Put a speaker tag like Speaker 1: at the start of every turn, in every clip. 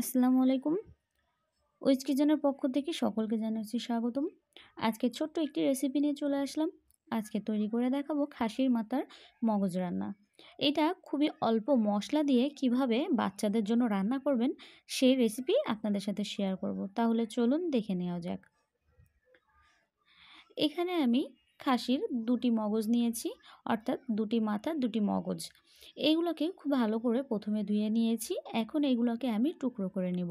Speaker 1: আসসালামু আলাইকুম ওয়েজ কিচেনের পক্ষ থেকে সকলকে জানাচ্ছি স্বাগতম আজকে ছোট্ট একটি রেসিপি নিয়ে চলে আসলাম আজকে তৈরি করে দেখাবো খাসির মাথার মগজ রান্না এটা খুবই অল্প মশলা দিয়ে কিভাবে বাচ্চাদের জন্য রান্না করবেন সেই রেসিপি আপনাদের সাথে শেয়ার করব তাহলে চলুন দেখে নেওয়া যাক এখানে আমি খাসির দুটি মগজ নিয়েছি অর্থাৎ দুটি মাথা দুটি মগজ এইগুলোকে খুব ভালো করে প্রথমে ধুয়ে নিয়েছি এখন এগুলোকে আমি টুকরো করে নেব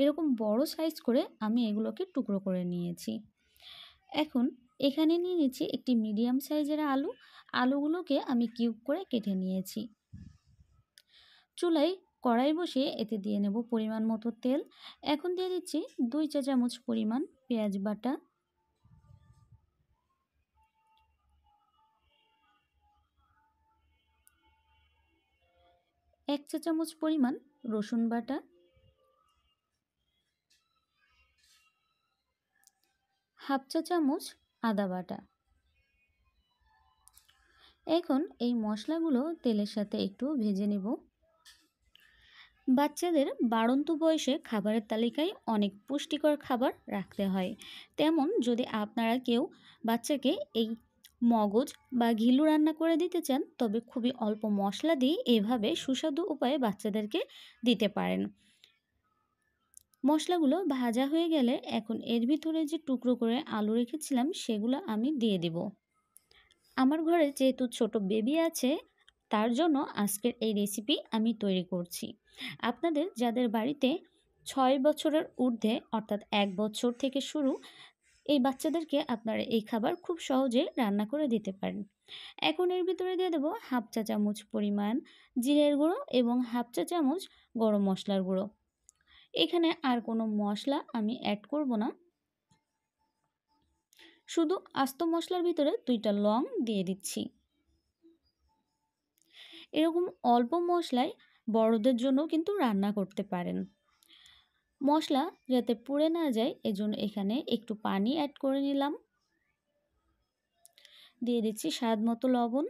Speaker 1: এরকম বড় সাইজ করে আমি এগুলোকে টুকরো করে নিয়েছি এখন এখানে নিয়ে নিয়েছি একটি মিডিয়াম সাইজের আলু আলুগুলোকে আমি কিউব করে কেটে নিয়েছি চুলায় কড়াই বসিয়ে এতে দিয়ে নেব পরিমাণ মতো তেল এখন দিয়ে দিচ্ছি দুই চা চামচ পরিমাণ পেঁয়াজ বাটা এক চা চামচ পরিমাণ রসুন বাটা হাফ চা চামচ আদা বাটা এখন এই মশলাগুলো তেলের সাথে একটু ভেজে নেব বাচ্চাদের বাড়ন্ত বয়সে খাবারের তালিকায় অনেক পুষ্টিকর খাবার রাখতে হয় তেমন যদি আপনারা কেউ বাচ্চাকে এই মগজ বা ঘিলু রান্না করে দিতে চান তবে খুবই অল্প মশলা দিয়ে এভাবে সুস্বাদু উপায়ে বাচ্চাদেরকে দিতে পারেন মশলাগুলো ভাজা হয়ে গেলে এখন এর ভিতরে যে টুকরো করে আলু রেখেছিলাম সেগুলো আমি দিয়ে দিব আমার ঘরে যেহেতু ছোট বেবি আছে তার জন্য আজকের এই রেসিপি আমি তৈরি করছি আপনাদের যাদের বাড়িতে ছয় বছরের ঊর্ধ্বে অর্থাৎ এক বছর থেকে শুরু এই বাচ্চাদেরকে আপনারা এই খাবার খুব সহজে রান্না করে দিতে পারেন এখন এর ভিতরে দিয়ে দেবো হাফ চা চামচ পরিমাণ জিরের গুঁড়ো এবং হাফ চা চামচ গরম মশলার গুঁড়ো এখানে আর কোনো মশলা আমি অ্যাড করব না শুধু আস্ত মশলার ভিতরে দুইটা লং দিয়ে দিচ্ছি এরকম অল্প মশলায় বড়দের জন্য কিন্তু রান্না করতে পারেন মশলা যাতে পুড়ে না যায় এজন্য এখানে একটু পানি অ্যাড করে নিলাম দিয়ে দিচ্ছি স্বাদ মতো লবণ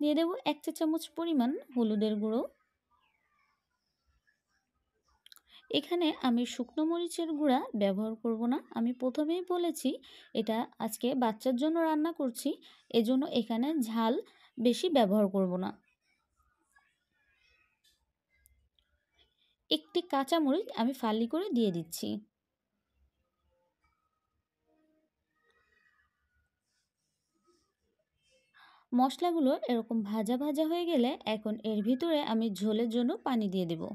Speaker 1: দিয়ে দেবো এক চা চামচ পরিমাণ হলুদের গুঁড়ো এখানে আমি শুকনো মরিচের গুঁড়া ব্যবহার করব না আমি প্রথমেই বলেছি এটা আজকে বাচ্চার জন্য রান্না করছি এজন্য এখানে ঝাল বেশি ব্যবহার করব না একটি কাঁচামরিচ আমি ফালি করে দিয়ে দিচ্ছি মশলাগুলো এরকম ভাজা ভাজা হয়ে গেলে এখন এর ভিতরে আমি ঝোলের জন্য পানি দিয়ে দেবো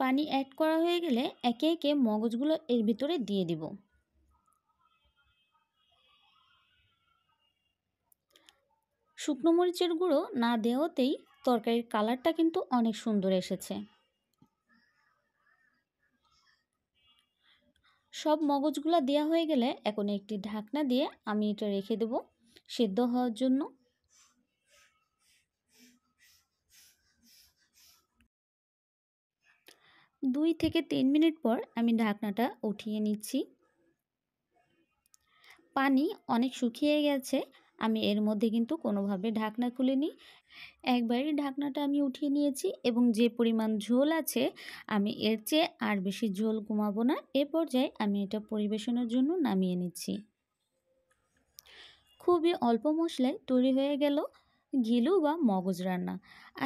Speaker 1: পানি অ্যাড করা হয়ে গেলে একে একে মগজগুলো এর ভিতরে দিয়ে দিব শুকনো মরিচের গুঁড়ো না দেওয়াতেই তরকারির কালারটা কিন্তু অনেক সুন্দর এসেছে সব মগজগুলো দেওয়া হয়ে গেলে এখন একটি ঢাকনা দিয়ে আমি এটা রেখে দেব সেদ্ধ হওয়ার জন্য দুই থেকে তিন মিনিট পর আমি ঢাকনাটা উঠিয়ে নিচ্ছি পানি অনেক শুকিয়ে গেছে আমি এর মধ্যে কিন্তু কোনোভাবে ঢাকনা খুলিনি একবারই ঢাকনাটা আমি উঠিয়ে নিয়েছি এবং যে পরিমাণ ঝোল আছে আমি এর চেয়ে আর বেশি ঝোল কমাবো না এ পর্যায়ে আমি এটা পরিবেশনের জন্য নামিয়ে নিচ্ছি খুবই অল্প মশলায় তৈরি হয়ে গেল ঘিলু বা মগজ রান্না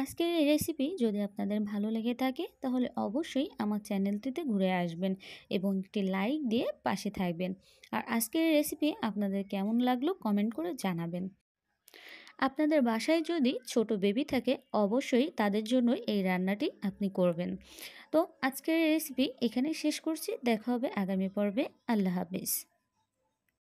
Speaker 1: আজকের এই রেসিপি যদি আপনাদের ভালো লেগে থাকে তাহলে অবশ্যই আমার চ্যানেলটিতে ঘুরে আসবেন এবং একটি লাইক দিয়ে পাশে থাকবেন আর আজকের এই রেসিপি আপনাদের কেমন লাগলো কমেন্ট করে জানাবেন আপনাদের বাসায় যদি ছোট বেবি থাকে অবশ্যই তাদের জন্য এই রান্নাটি আপনি করবেন তো আজকের রেসিপি এখানে শেষ করছি দেখা হবে আগামী পর্বে আল্লাহ হাফিজ